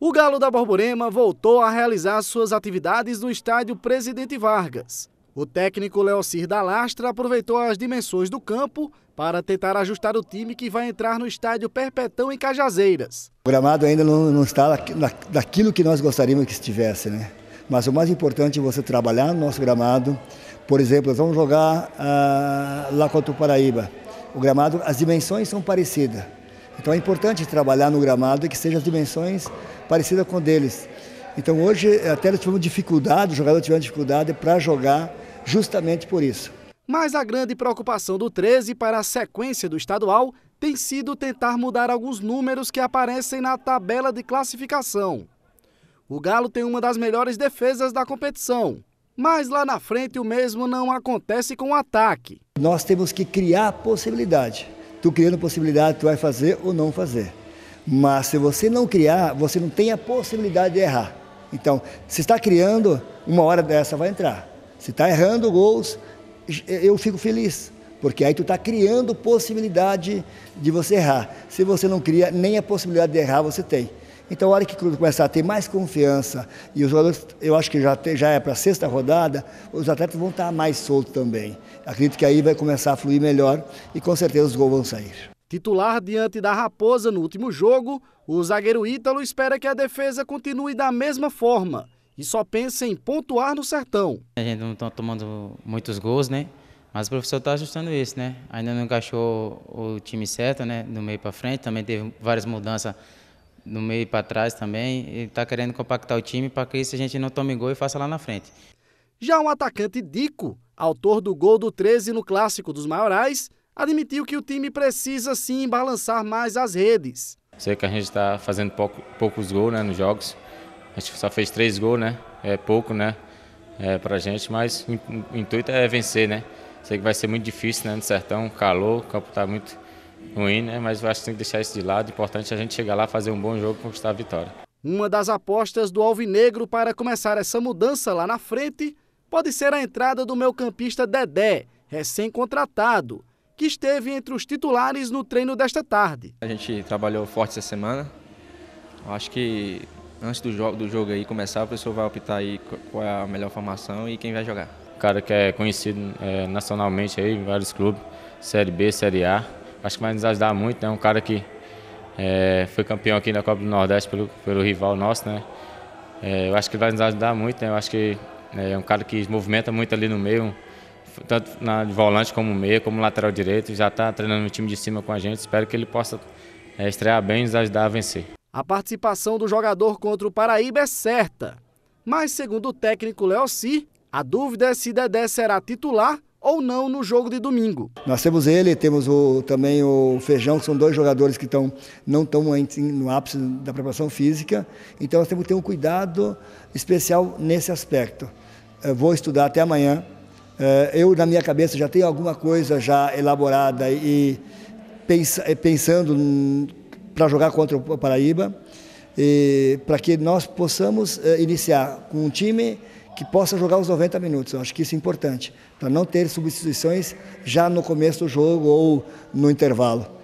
O Galo da Borborema voltou a realizar suas atividades no estádio Presidente Vargas. O técnico Leocir da Lastra aproveitou as dimensões do campo para tentar ajustar o time que vai entrar no estádio Perpetão em Cajazeiras. O gramado ainda não, não está daquilo que nós gostaríamos que estivesse, né? Mas o mais importante é você trabalhar no nosso gramado. Por exemplo, nós vamos jogar ah, lá contra o Paraíba. O gramado, as dimensões são parecidas. Então é importante trabalhar no gramado que sejam as dimensões parecidas com deles. Então hoje até nós tivemos dificuldade, os jogadores tiveram dificuldade para jogar justamente por isso. Mas a grande preocupação do 13 para a sequência do estadual tem sido tentar mudar alguns números que aparecem na tabela de classificação. O Galo tem uma das melhores defesas da competição, mas lá na frente o mesmo não acontece com o ataque. Nós temos que criar possibilidade tu criando possibilidade, tu vai fazer ou não fazer. Mas se você não criar, você não tem a possibilidade de errar. Então, se está criando, uma hora dessa vai entrar. Se está errando gols, eu fico feliz, porque aí tu está criando possibilidade de você errar. Se você não cria, nem a possibilidade de errar você tem. Então, a hora que começar a ter mais confiança e os jogadores, eu acho que já, te, já é para a sexta rodada, os atletas vão estar tá mais soltos também. Acredito que aí vai começar a fluir melhor e com certeza os gols vão sair. Titular diante da Raposa no último jogo, o zagueiro Ítalo espera que a defesa continue da mesma forma e só pensa em pontuar no Sertão. A gente não está tomando muitos gols, né? Mas o professor está ajustando isso, né? Ainda não encaixou o time certo, né? Do meio para frente, também teve várias mudanças no meio para trás também, e está querendo compactar o time para que isso a gente não tome gol e faça lá na frente. Já o atacante Dico, autor do gol do 13 no clássico dos maiorais, admitiu que o time precisa sim balançar mais as redes. Sei que a gente está fazendo pouco, poucos gols né, nos jogos. A gente só fez três gols, né? É pouco, né? É, pra gente, mas o intuito é vencer, né? Sei que vai ser muito difícil, né? No sertão, calor, o campo tá muito ruim, né? Mas eu acho que tem que deixar isso de lado. O importante é a gente chegar lá, fazer um bom jogo e conquistar a vitória. Uma das apostas do Alvinegro para começar essa mudança lá na frente pode ser a entrada do meu campista Dedé, recém-contratado, que esteve entre os titulares no treino desta tarde. A gente trabalhou forte essa semana. Acho que antes do jogo, do jogo aí começar, o pessoal vai optar aí qual é a melhor formação e quem vai jogar. O cara que é conhecido é, nacionalmente aí em vários clubes, Série B, Série A acho que vai nos ajudar muito, né? Um cara que é, foi campeão aqui na Copa do Nordeste pelo, pelo rival nosso, né? É, eu acho que vai nos ajudar muito, né? Eu acho que né, é um cara que movimenta muito ali no meio, tanto na de volante como meia, como lateral direito. Já está treinando no time de cima com a gente. Espero que ele possa é, estrear bem e nos ajudar a vencer. A participação do jogador contra o Paraíba é certa. Mas, segundo o técnico Léo Si, a dúvida é se Dedé será titular ou não no jogo de domingo. Nós temos ele, temos o, também o Feijão, que são dois jogadores que tão, não estão no ápice da preparação física, então nós temos que ter um cuidado especial nesse aspecto. Eu eh, vou estudar até amanhã. Eh, eu, na minha cabeça, já tenho alguma coisa já elaborada e eh, pensando para jogar contra o Paraíba, para que nós possamos iniciar com um time que possa jogar os 90 minutos. Eu acho que isso é importante, para não ter substituições já no começo do jogo ou no intervalo.